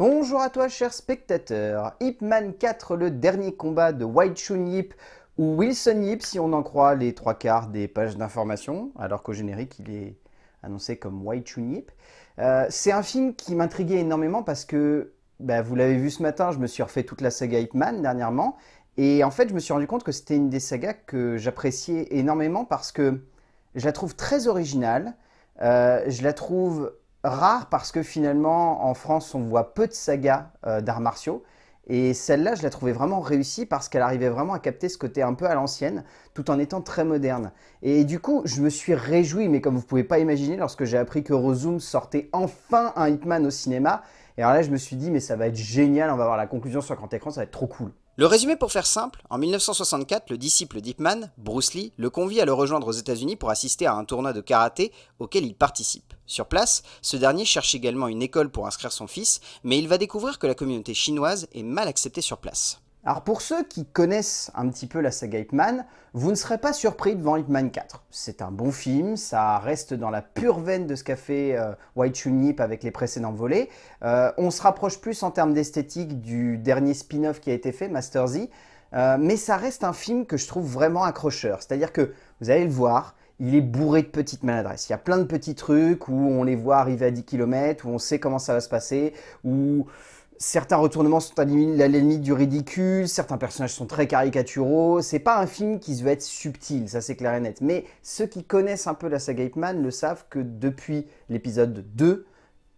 Bonjour à toi cher spectateur, Ip Man 4, le dernier combat de White Chun Yip ou Wilson Yip si on en croit les trois quarts des pages d'information, alors qu'au générique il est annoncé comme White Chun Yip. Euh, c'est un film qui m'intriguait énormément parce que, bah, vous l'avez vu ce matin, je me suis refait toute la saga Ip Man dernièrement, et en fait je me suis rendu compte que c'était une des sagas que j'appréciais énormément parce que je la trouve très originale, euh, je la trouve rare parce que finalement, en France, on voit peu de sagas euh, d'arts martiaux. Et celle-là, je la trouvais vraiment réussie parce qu'elle arrivait vraiment à capter ce côté un peu à l'ancienne, tout en étant très moderne. Et du coup, je me suis réjoui, mais comme vous pouvez pas imaginer, lorsque j'ai appris que Rozoom sortait enfin un Hitman au cinéma. Et alors là, je me suis dit, mais ça va être génial, on va voir la conclusion sur grand écran, ça va être trop cool. Le résumé pour faire simple, en 1964, le disciple d'Hipman, Bruce Lee, le convie à le rejoindre aux États-Unis pour assister à un tournoi de karaté auquel il participe. Sur place, ce dernier cherche également une école pour inscrire son fils, mais il va découvrir que la communauté chinoise est mal acceptée sur place. Alors pour ceux qui connaissent un petit peu la saga Hitman, vous ne serez pas surpris devant Hitman 4. C'est un bon film, ça reste dans la pure veine de ce qu'a fait euh, White Chun-Yip avec les précédents volets. Euh, on se rapproche plus en termes d'esthétique du dernier spin-off qui a été fait, Master Z, euh, mais ça reste un film que je trouve vraiment accrocheur. C'est-à-dire que vous allez le voir, il est bourré de petites maladresses. Il y a plein de petits trucs où on les voit arriver à 10 km, où on sait comment ça va se passer, où certains retournements sont à la limite du ridicule, certains personnages sont très caricaturaux. C'est pas un film qui veut être subtil, ça c'est clair et net. Mais ceux qui connaissent un peu la saga Man le savent que depuis l'épisode 2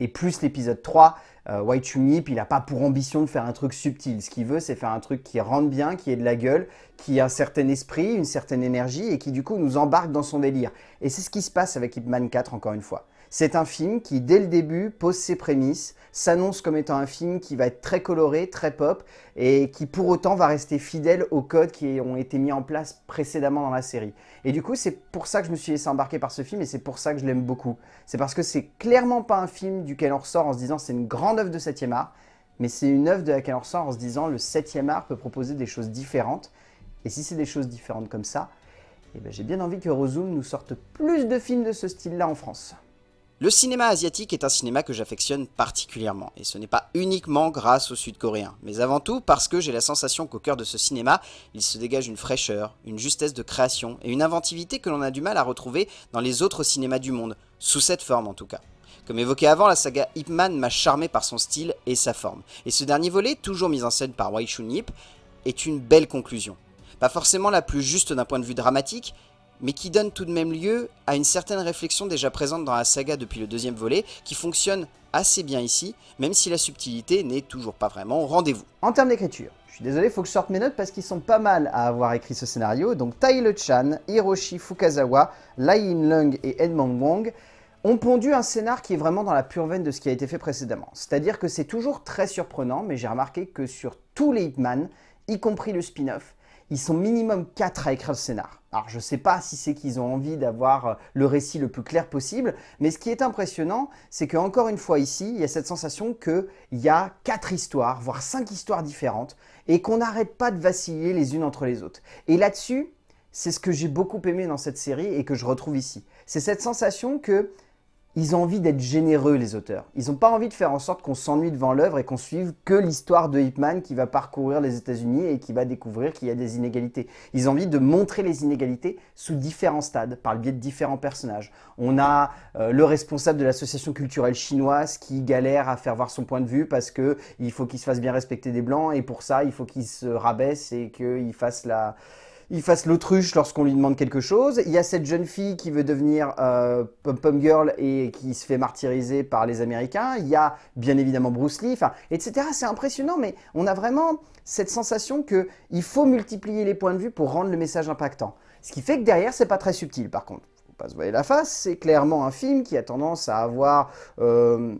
et plus l'épisode 3, euh, White il n'a pas pour ambition de faire un truc subtil. Ce qu'il veut, c'est faire un truc qui rentre bien, qui ait de la gueule, qui a un certain esprit, une certaine énergie et qui du coup nous embarque dans son délire. Et c'est ce qui se passe avec Man 4 encore une fois. C'est un film qui, dès le début, pose ses prémices, s'annonce comme étant un film qui va être très coloré, très pop, et qui pour autant va rester fidèle aux codes qui ont été mis en place précédemment dans la série. Et du coup, c'est pour ça que je me suis laissé embarquer par ce film, et c'est pour ça que je l'aime beaucoup. C'est parce que c'est clairement pas un film duquel on ressort en se disant c'est une grande œuvre de 7e art, mais c'est une œuvre de laquelle on ressort en se disant le 7e art peut proposer des choses différentes, et si c'est des choses différentes comme ça, eh ben, j'ai bien envie que Rozoom nous sorte plus de films de ce style-là en France. Le cinéma asiatique est un cinéma que j'affectionne particulièrement, et ce n'est pas uniquement grâce aux Sud-Coréens, mais avant tout parce que j'ai la sensation qu'au cœur de ce cinéma, il se dégage une fraîcheur, une justesse de création et une inventivité que l'on a du mal à retrouver dans les autres cinémas du monde, sous cette forme en tout cas. Comme évoqué avant, la saga Ip Man m'a charmé par son style et sa forme, et ce dernier volet, toujours mis en scène par Wai Chun Yip, est une belle conclusion. Pas forcément la plus juste d'un point de vue dramatique, mais qui donne tout de même lieu à une certaine réflexion déjà présente dans la saga depuis le deuxième volet, qui fonctionne assez bien ici, même si la subtilité n'est toujours pas vraiment au rendez-vous. En termes d'écriture, je suis désolé, faut que je sorte mes notes parce qu'ils sont pas mal à avoir écrit ce scénario. Donc Tai Le Chan, Hiroshi Fukazawa, Lai Yin Lung et Edmond Wong ont pondu un scénar qui est vraiment dans la pure veine de ce qui a été fait précédemment. C'est-à-dire que c'est toujours très surprenant, mais j'ai remarqué que sur tous les Hitman, y compris le spin-off, ils sont minimum 4 à écrire le scénar. Alors je ne sais pas si c'est qu'ils ont envie d'avoir euh, le récit le plus clair possible, mais ce qui est impressionnant, c'est qu'encore une fois ici, il y a cette sensation qu'il y a quatre histoires, voire cinq histoires différentes, et qu'on n'arrête pas de vaciller les unes entre les autres. Et là-dessus, c'est ce que j'ai beaucoup aimé dans cette série et que je retrouve ici. C'est cette sensation que ils ont envie d'être généreux, les auteurs. Ils n'ont pas envie de faire en sorte qu'on s'ennuie devant l'œuvre et qu'on suive que l'histoire de Hipman qui va parcourir les États-Unis et qui va découvrir qu'il y a des inégalités. Ils ont envie de montrer les inégalités sous différents stades, par le biais de différents personnages. On a euh, le responsable de l'association culturelle chinoise qui galère à faire voir son point de vue parce que il faut qu'il se fasse bien respecter des blancs et pour ça, il faut qu'il se rabaisse et qu'il fasse la il fasse l'autruche lorsqu'on lui demande quelque chose. Il y a cette jeune fille qui veut devenir euh, Pump girl et qui se fait martyriser par les Américains. Il y a bien évidemment Bruce Lee, etc. C'est impressionnant, mais on a vraiment cette sensation qu'il faut multiplier les points de vue pour rendre le message impactant. Ce qui fait que derrière, c'est pas très subtil par contre. Faut pas se voiler la face, c'est clairement un film qui a tendance à avoir... Euh,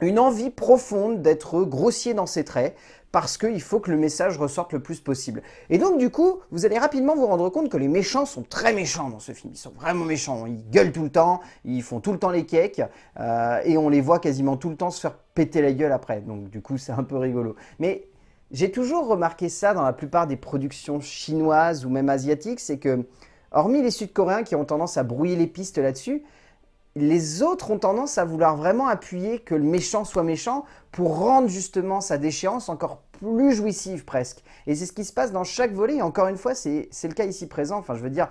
une envie profonde d'être grossier dans ses traits, parce qu'il faut que le message ressorte le plus possible. Et donc du coup, vous allez rapidement vous rendre compte que les méchants sont très méchants dans ce film. Ils sont vraiment méchants, ils gueulent tout le temps, ils font tout le temps les cakes, euh, et on les voit quasiment tout le temps se faire péter la gueule après. Donc du coup, c'est un peu rigolo. Mais j'ai toujours remarqué ça dans la plupart des productions chinoises ou même asiatiques, c'est que, hormis les Sud-Coréens qui ont tendance à brouiller les pistes là-dessus, les autres ont tendance à vouloir vraiment appuyer que le méchant soit méchant pour rendre justement sa déchéance encore plus jouissive presque. Et c'est ce qui se passe dans chaque volet. Et encore une fois, c'est le cas ici présent. Enfin, je veux dire,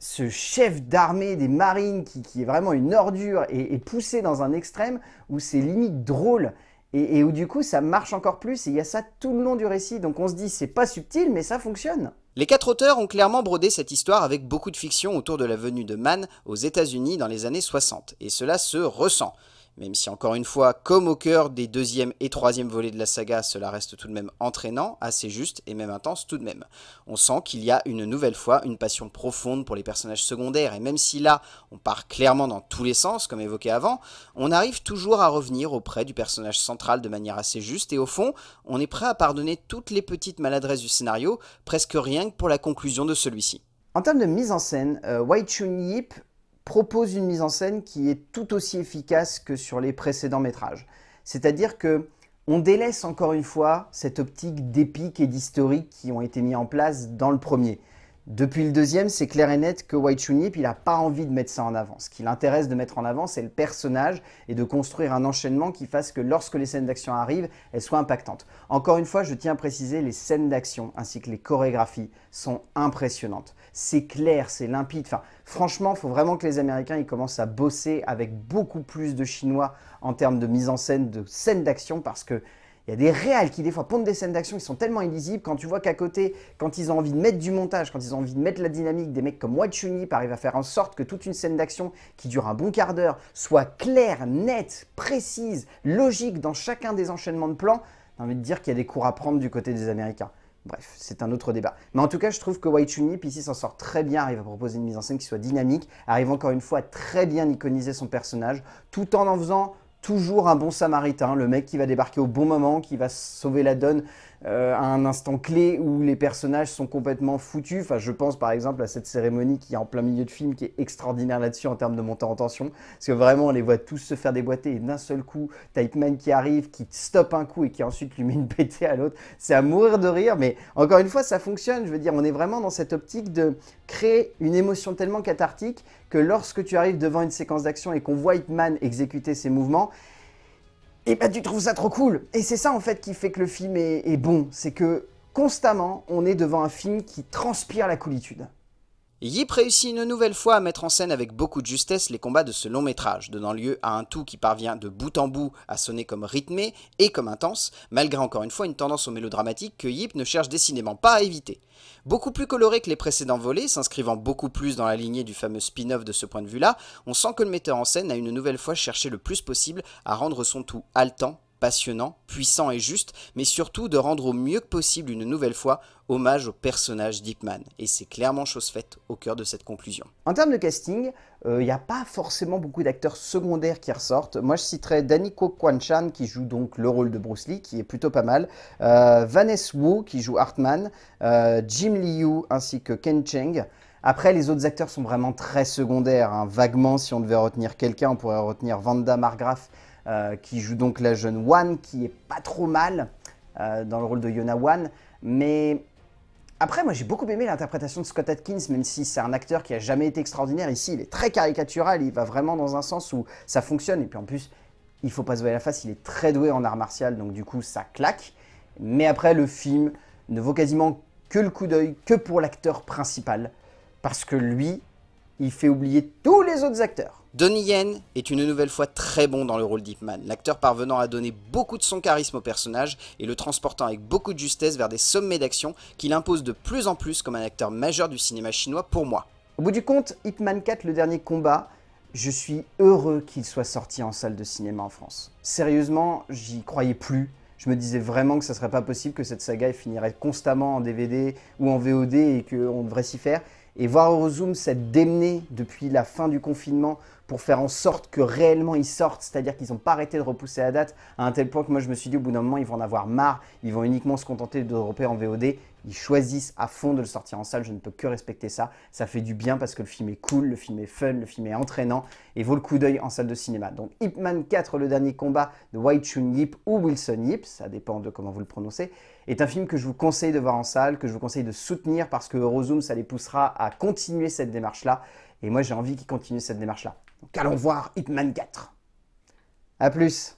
ce chef d'armée des marines qui, est vraiment une ordure et, et poussé dans un extrême où c'est limite drôle et, où du coup ça marche encore plus, et il y a ça tout le long du récit, donc on se dit c'est pas subtil, mais ça fonctionne. Les quatre auteurs ont clairement brodé cette histoire avec beaucoup de fiction autour de la venue de Mann aux États-Unis dans les années 60, et cela se ressent même si encore une fois, comme au cœur des deuxième et troisième volets de la saga, cela reste tout de même entraînant, assez juste et même intense tout de même. On sent qu'il y a une nouvelle fois une passion profonde pour les personnages secondaires, et même si là, on part clairement dans tous les sens, comme évoqué avant, on arrive toujours à revenir auprès du personnage central de manière assez juste, et au fond, on est prêt à pardonner toutes les petites maladresses du scénario, presque rien que pour la conclusion de celui-ci. En termes de mise en scène, euh, White Chun Yip propose une mise en scène qui est tout aussi efficace que sur les précédents métrages. C'est-à-dire qu'on délaisse encore une fois cette optique d'épique et d'historique qui ont été mis en place dans le premier. Depuis le deuxième, c'est clair et net que White chun il n'a pas envie de mettre ça en avant. Ce qui l'intéresse de mettre en avant, c'est le personnage et de construire un enchaînement qui fasse que lorsque les scènes d'action arrivent, elles soient impactantes. Encore une fois, je tiens à préciser, les scènes d'action ainsi que les chorégraphies sont impressionnantes. C'est clair, c'est limpide. Enfin, franchement, il faut vraiment que les Américains ils commencent à bosser avec beaucoup plus de Chinois en termes de mise en scène, de scènes d'action, parce que il y a des réels qui, des fois, pondent des scènes d'action qui sont tellement illisibles. Quand tu vois qu'à côté, quand ils ont envie de mettre du montage, quand ils ont envie de mettre la dynamique, des mecs comme Wachunip arrivent à faire en sorte que toute une scène d'action qui dure un bon quart d'heure soit claire, nette, précise, logique dans chacun des enchaînements de plans. J'ai envie de dire qu'il y a des cours à prendre du côté des Américains. Bref, c'est un autre débat. Mais en tout cas, je trouve que White Chunip ici s'en sort très bien, arrive à proposer une mise en scène qui soit dynamique, arrive encore une fois à très bien iconiser son personnage, tout en en faisant toujours un bon samaritain, le mec qui va débarquer au bon moment, qui va sauver la donne euh, à un instant clé où les personnages sont complètement foutus. Enfin, je pense par exemple à cette cérémonie qui est en plein milieu de film, qui est extraordinaire là-dessus en termes de montée en tension. Parce que vraiment, on les voit tous se faire déboîter et d'un seul coup, Type Man qui arrive, qui stoppe un coup et qui ensuite lui met une pété à l'autre. C'est à mourir de rire, mais encore une fois, ça fonctionne. Je veux dire, on est vraiment dans cette optique de créer une émotion tellement cathartique que lorsque tu arrives devant une séquence d'action et qu'on voit Hitman exécuter ses mouvements, et eh bah ben, tu trouves ça trop cool. Et c'est ça en fait qui fait que le film est, est bon, c'est que constamment on est devant un film qui transpire la coolitude. Yip réussit une nouvelle fois à mettre en scène avec beaucoup de justesse les combats de ce long métrage, donnant lieu à un tout qui parvient de bout en bout à sonner comme rythmé et comme intense, malgré encore une fois une tendance au mélodramatique que Yip ne cherche décidément pas à éviter. Beaucoup plus coloré que les précédents volets, s'inscrivant beaucoup plus dans la lignée du fameux spin-off de ce point de vue-là, on sent que le metteur en scène a une nouvelle fois cherché le plus possible à rendre son tout haletant, passionnant, puissant et juste, mais surtout de rendre au mieux que possible une nouvelle fois hommage au personnage d'Hipman. Et c'est clairement chose faite au cœur de cette conclusion. En termes de casting, il euh, n'y a pas forcément beaucoup d'acteurs secondaires qui ressortent. Moi, je citerai Danny Kwan-chan qui joue donc le rôle de Bruce Lee, qui est plutôt pas mal. Euh, Vanessa Wu qui joue Hartman. Euh, Jim Liu ainsi que Ken Cheng. Après, les autres acteurs sont vraiment très secondaires. Hein. Vaguement, si on devait retenir quelqu'un, on pourrait retenir Vanda Margraf, euh, qui joue donc la jeune Wan, qui est pas trop mal euh, dans le rôle de Yona Wan. Mais après, moi j'ai beaucoup aimé l'interprétation de Scott Atkins, même si c'est un acteur qui a jamais été extraordinaire. Ici, il est très caricatural, il va vraiment dans un sens où ça fonctionne. Et puis en plus, il faut pas se voir la face, il est très doué en art martial, donc du coup, ça claque. Mais après, le film ne vaut quasiment que le coup d'œil, que pour l'acteur principal parce que lui, il fait oublier tous les autres acteurs. Donnie Yen est une nouvelle fois très bon dans le rôle d'Hipman, l'acteur parvenant à donner beaucoup de son charisme au personnage et le transportant avec beaucoup de justesse vers des sommets d'action qu'il impose de plus en plus comme un acteur majeur du cinéma chinois pour moi. Au bout du compte, Hipman 4, le dernier combat, je suis heureux qu'il soit sorti en salle de cinéma en France. Sérieusement, j'y croyais plus. Je me disais vraiment que ça serait pas possible que cette saga finirait constamment en DVD ou en VOD et qu'on devrait s'y faire. Et voir zoom cette démenée depuis la fin du confinement pour faire en sorte que réellement ils sortent, c'est-à-dire qu'ils n'ont pas arrêté de repousser la date à un tel point que moi je me suis dit au bout d'un moment ils vont en avoir marre, ils vont uniquement se contenter de repérer en VOD, ils choisissent à fond de le sortir en salle, je ne peux que respecter ça, ça fait du bien parce que le film est cool, le film est fun, le film est entraînant et vaut le coup d'œil en salle de cinéma. Donc Ip Man 4, le dernier combat de Wai Chun Yip ou Wilson Yip, ça dépend de comment vous le prononcez, est un film que je vous conseille de voir en salle, que je vous conseille de soutenir parce que Eurozoom, ça les poussera à continuer cette démarche-là. Et moi, j'ai envie qu'ils continuent cette démarche-là. Donc allons voir Hitman 4. A plus